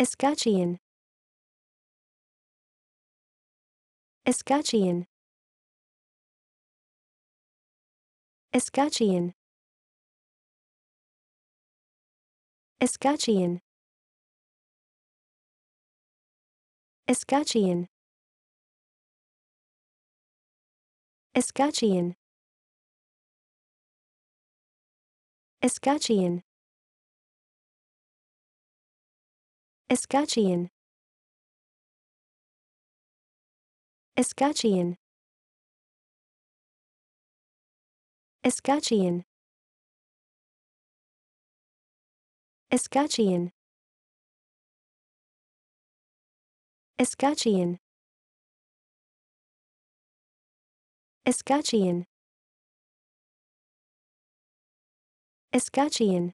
Escutcheon Escutcheon Escutcheon Escutcheon Escutcheon Escutcheon Escutcheon Escutcheon Escutcheon Escutcheon Escutcheon Escutcheon Escutcheon Escutcheon